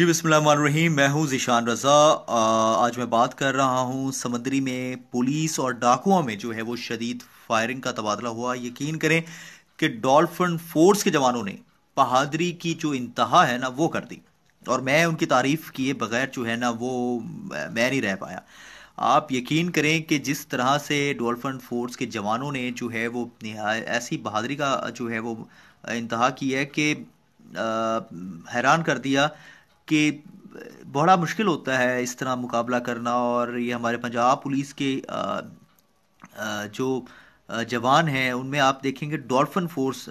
जी बिस्मिल्लाम मैं हूँ जीशान रज़ा आज मैं बात कर रहा हूँ समंदरी में पुलिस और डाकुओं में जो है वो शदीद फायरिंग का तबादला हुआ यकीन करें कि डॉल्फिन फोर्स के जवानों ने बहादरी की जो इंतहा है ना वो कर दी और मैं उनकी तारीफ़ किए बगैर जो है ना वो मैं नहीं रह पाया आप यकीन करें कि जिस तरह से डॉल्फिन फोर्स के जवानों ने जो है वो ऐसी बहादरी का जो है वो इंतहा की है कि हैरान कर दिया कि बड़ा मुश्किल होता है इस तरह मुकाबला करना और ये हमारे पंजाब पुलिस के जो जवान हैं उनमें आप देखेंगे डॉल्फिन फोर्स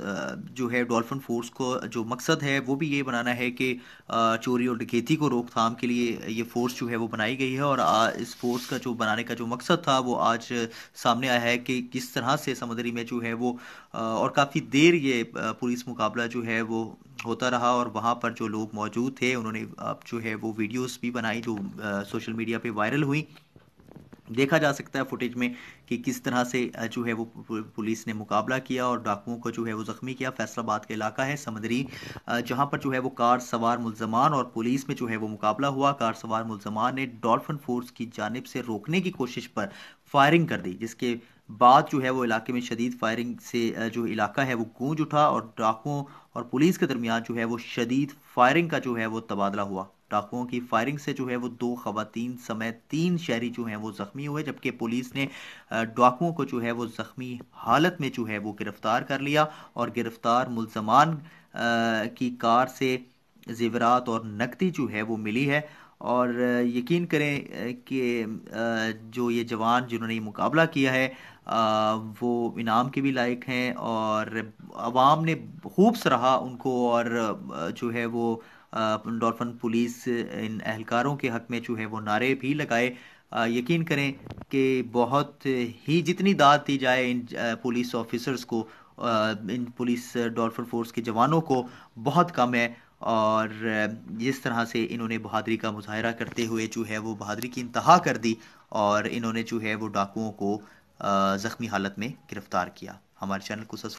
जो है डॉल्फिन फोर्स को जो मकसद है वो भी ये बनाना है कि चोरी और डकैती को रोकथाम के लिए ये फोर्स जो है वो बनाई गई है और इस फोर्स का जो बनाने का जो मकसद था वो आज सामने आया है कि किस तरह से समंदरी में जो है वो और काफ़ी देर ये पुलिस मुकाबला जो है वो होता रहा और वहाँ पर जो लोग मौजूद थे उन्होंने अब जो है वो वीडियोस भी बनाई जो सोशल मीडिया पे वायरल हुई देखा जा सकता है फुटेज में कि किस तरह से जो है वो पुलिस ने मुकाबला किया और डाकुओं को जो है वो ज़ख्मी किया फैसलाबाद का इलाका है समंदरी जहां पर जो है वो कार सवार मुलजमान और पुलिस में जो है वो मुकाबला हुआ कार सवार मुलजमान ने डॉल्फिन फोर्स की जानब से रोकने की कोशिश पर फायरिंग कर दी जिसके बाद जो है वो इलाके में शदीद फायरिंग से जो इलाका है वो गूंज उठा और डाकुओं और पुलिस के दरमियान जो है वो शदीद फायरिंग का जो है वो तबादला हुआ डाकुओं की फायरिंग से जो है वो दो खवतान समेत तीन शहरी जो हैं वो ज़ख्मी हुए जबकि पुलिस ने डाकुओं को जो है वो ज़ख्मी हालत में जो है वो गिरफ़्तार कर लिया और गिरफ़्तार मुलजमान की कार से जेवरात और नकदी जो है वो मिली है और यकीन करें कि जो ये जवान जिन्होंने ये मुकाबला किया है वो इनाम के भी लायक हैं और आवाम ने खूब सराहा उनको और जो है वो डॉल्फन पुलिस इन एहलकारों के हक़ में जो है वो नारे भी लगाए यकीन करें कि बहुत ही जितनी दाद दी जाए इन पुलिस ऑफिसर्स को इन पुलिस डॉल्फन फोर्स के जवानों को बहुत कम है और जिस तरह से इन्होंने बहादरी का मुजाहरा करते हुए जो है वो बहादरी की इंतहा कर दी और इन्होंने जो है वो डाकुओं को ज़ख्मी हालत में गिरफ़्तार किया हमारे चैनल को सब्सक्राइब